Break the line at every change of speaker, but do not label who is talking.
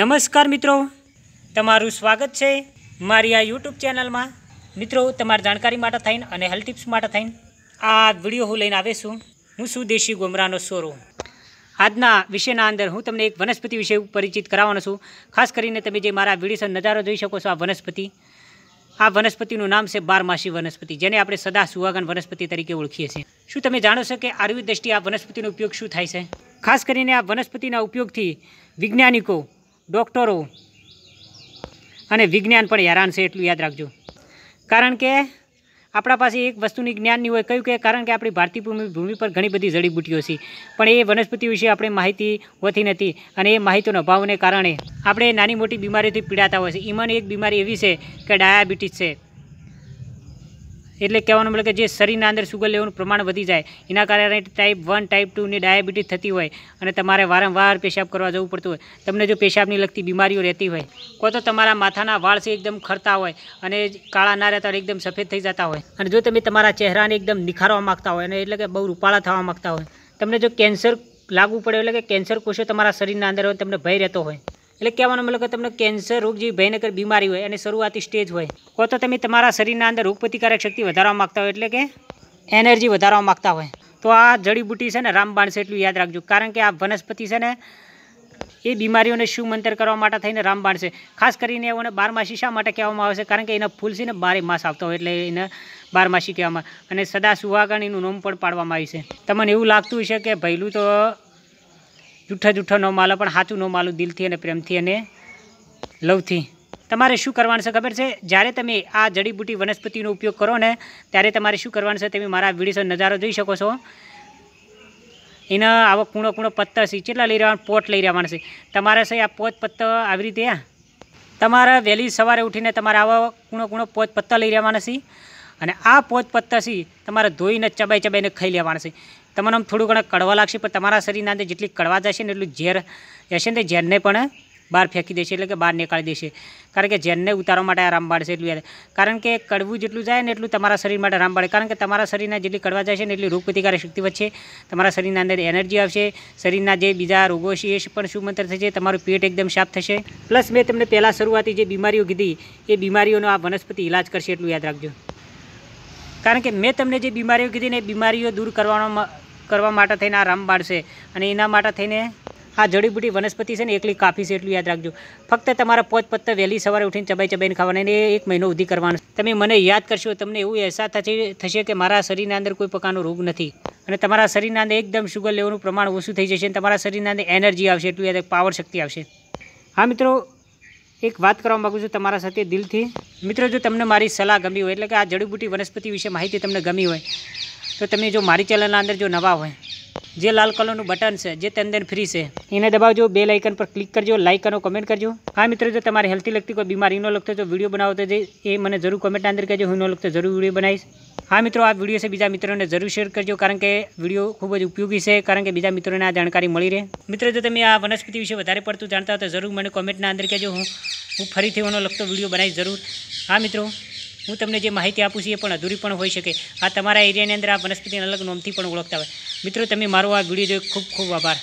નમસ્કાર મિત્રો તમારું સ્વાગત છે મારી આ યુટ્યુબ ચેનલમાં મિત્રો તમારી જાણકારી માટે થઈને અને હેલ્થ ટિપ્સ માટે થઈને આ વિડીયો હું લઈને આવીશું હું છું દેશી ગોમરાનો સોરો આજના વિષયના અંદર હું તમને એક વનસ્પતિ વિશે પરિચિત કરાવવાનો છું ખાસ કરીને તમે જે મારા વિડીયો નજારો જોઈ શકો છો આ વનસ્પતિ આ વનસ્પતિનું નામ છે બારમાસી વનસ્પતિ જેને આપણે સદા સુહાગન વનસ્પતિ તરીકે ઓળખીએ છીએ શું તમે જાણો છો કે આયુર્વેદ દ્રષ્ટિએ આ વનસ્પતિનો ઉપયોગ શું થાય છે ખાસ કરીને આ વનસ્પતિના ઉપયોગથી વૈજ્ઞાનિકો ડૉક્ટરો અને વિજ્ઞાન પણ હેરાન છે એટલું યાદ રાખજો કારણ કે આપણા પાસે એક વસ્તુની જ્ઞાન નહીં હોય કયું કે કારણ કે આપણી ભારતીય ભૂમિ ભૂમિ પર ઘણી બધી જડીબૂટીઓ છે પણ એ વનસ્પતિ વિશે આપણે માહિતી હોતી નથી અને એ માહિતીનો અભાવને કારણે આપણે નાની મોટી બીમારીઓથી પીડાતા હોય છે ઈમાની એક બીમારી એવી છે કે ડાયાબિટીસ છે એટલે કહેવાનું મતલબ કે જે શરીરના અંદર સુગર લેવાનું પ્રમાણ વધી જાય એના કારણે ટાઈપ વન ટાઈપ ટુની ડાયાબિટીસ થતી હોય અને તમારે વારંવાર પેશાબ કરવા જવું પડતું હોય તમને જો પેશાબની લગતી બીમારીઓ રહેતી હોય કોઈ તો તમારા માથાના વાળ છે એકદમ ખરતા હોય અને કાળા ના રહેતા હોય એકદમ સફેદ થઈ જતા હોય અને જો તમે તમારા ચહેરાને એકદમ નિખારવા માગતા હોય અને એટલે કે બહુ રૂપાળા થવા માગતા હોય તમને જો કેન્સર લાગવું પડે એટલે કે કેન્સર કોષો તમારા શરીરના અંદર હોય તમને ભય રહેતો હોય એટલે કહેવાનો મતલબ કે તમને કેન્સર રોગ જેવી ભયંકર બીમારી હોય અને શરૂઆતી સ્ટેજ હોય કો તો તમે તમારા શરીરના અંદર રોગ પ્રતિકારક શક્તિ વધારવા માગતા હોય એટલે કે એનર્જી વધારવા માગતા હોય તો આ જડીબુટી છે ને રામબાણ છે એટલું યાદ રાખજો કારણ કે આ વનસ્પતિ છે ને એ બીમારીઓને શું મંતર કરવા માટે થઈને રામબાણ છે ખાસ કરીને એઓને બારમાસી શા માટે કહેવામાં આવે છે કારણ કે એના ફૂલ છે ને બારે માસ આવતા હોય એટલે એને બારમાસી કહેવામાં અને સદા સુહાગણ એનું નોમ પણ પાડવામાં આવી છે તમને એવું લાગતું હશે કે ભૈલું તો જૂઠા જૂઠો ન માલો પણ સાચું ન માલું દિલથી અને પ્રેમથી અને લવથી તમારે શું કરવાનું છે ખબર છે જ્યારે તમે આ જડીબુટી વનસ્પતિનો ઉપયોગ કરો ને ત્યારે તમારે શું કરવાનું છે તમે મારા વિડીયો નજારો જોઈ શકો છો એના આવો કૂણો કૂણો પત્તા છે કેટલા લઈ રહેવાના પોટ લઈ રહેવાના છે તમારે છે આ પોત પત્તર આવી રીતે તમારા વહેલી સવારે ઉઠીને તમારે આવો કૂણો કૂણો પોત પત્તા લઈ રહેવાના છે અને આ પોચપત્તા છે તમારે ધોઈને ચબાઈ ચબાઈને ખાઈ લેવાના છે તમને આમ થોડું ઘણા કડવા લાગશે પણ તમારા શરીરના અંદર જેટલી કડવા જશે ને એટલું ઝેર જશે ને ઝેરને પણ બહાર ફેંકી દેશે એટલે કે બહાર નીકાળી દેશે કારણ કે ઝેરને ઉતારવા માટે આરામ રામબાળ છે એટલું કારણ કે કડવું જેટલું જાય ને એટલું તમારા શરીર માટે આરામ પાડે કારણ કે તમારા શરીરના જેટલી કડવા જાય છે ને એટલી રોગપ્રતિકારક શક્તિ વધશે તમારા શરીરના અંદર એનર્જી આવશે શરીરના જે બીજા રોગો છે એ પણ સુમંત્ર થશે તમારું પેટ એકદમ સાફ થશે પ્લસ મેં તમને પહેલાં શરૂઆતી જે બીમારીઓ કીધી એ બીમારીઓનો આ વનસ્પતિ ઇલાજ કરશે એટલું યાદ રાખજો કારણ કે મેં તમને જે બીમારીઓ કીધી ને એ બીમારીઓ દૂર કરવાનો કરવા માટે થઈને આ રામબાણ છે અને એના માટે થઈને આ જડીબુટી વનસ્પતિ છે ને એકલી કાફી છે એટલું યાદ રાખજો ફક્ત તમારા પોત પત્તા વહેલી સવારે ઉઠીને ચબાઈ ચબાઈને ખાવાના અને એક મહિનો ઉધી કરવાનો તમે મને યાદ કરશો તમને એવું અહેસાસ થશે થશે કે મારા શરીરના અંદર કોઈ પ્રકારનો રોગ નથી અને તમારા શરીરના અંદર એકદમ શુગર લેવાનું પ્રમાણ ઓછું થઈ જશે અને તમારા શરીરના અંદર એનર્જી આવશે એટલું યાદ પાવર શક્તિ આવશે હા મિત્રો એક વાત કરવા માગું છું તમારા સાથે દિલથી મિત્રો જો તમને મારી સલાહ ગમી હોય એટલે કે આ જડીબુટી વનસ્પતિ વિશે માહિતી તમને ગમી હોય તો તમે જો મારી ચેનલના અંદર જો નવા હોય જે લાલ કલરનું બટન છે જે તેની અંદર ફ્રી છે એને દબાવજો બે લાઇકન પર ક્લિક કરજો લાઇક અને કમેન્ટ કરજો હા મિત્રો જો તમારે હેલ્થી લગતી કોઈ બીમારી ન લગતો જો વિડીયો બનાવતો જે એ મને જરૂર કમેન્ટ અંદર કહેજો હું ન લગતો જરૂર વિડીયો બનાવીશ હા મિત્રો આ વિડીયો છે બીજા મિત્રોને જરૂર શેર કરજો કારણ કે વિડીયો ખૂબ જ ઉપયોગી છે કારણ કે બીજા મિત્રોને આ જાણકારી મળી રહે મિત્રો જો તમે આ વનસ્પતિ વિશે વધારે પડતું જાણતા હો તો જરૂર મને કોમેન્ટના અંદર કહેજો હું હું ફરીથી એનો લગતો વિડીયો બનાવીશ જરૂર હા મિત્રો હું તમને જે માહિતી આપું છું એ પણ અધૂરી પણ હોઈ શકે આ તમારા એરિયાની અંદર આ વનસ્પતિને અલગ નોમથી પણ ઓળખતા હોય મિત્રો તમે મારો આ વિડીયો જોઈ ખૂબ ખૂબ આભાર